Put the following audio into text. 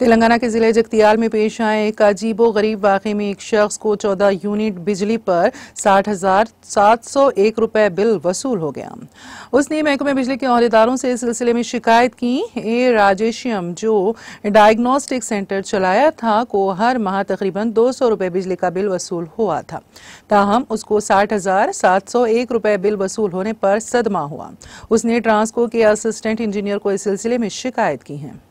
तेलंगाना के जिले जगतियाल में पेश आए एक अजीबो गरीब वाकई में एक शख्स को 14 यूनिट बिजली पर साठ हजार सात सौ एक रुपये बिल वसूल हो गया उसने महकमे बिजली के अहदेदारों से इस सिलसिले में शिकायत की ए राजेशियम जो डायग्नोस्टिक सेंटर चलाया था को हर माह तकरीबन दो सौ रुपये बिजली का बिल वसूल हुआ था ताहम उसको साठ हजार सात सौ एक रुपये बिल वसूल होने पर सदमा हुआ उसने ट्रांसको के असिस्टेंट इंजीनियर को इस सिलसिले में शिकायत की है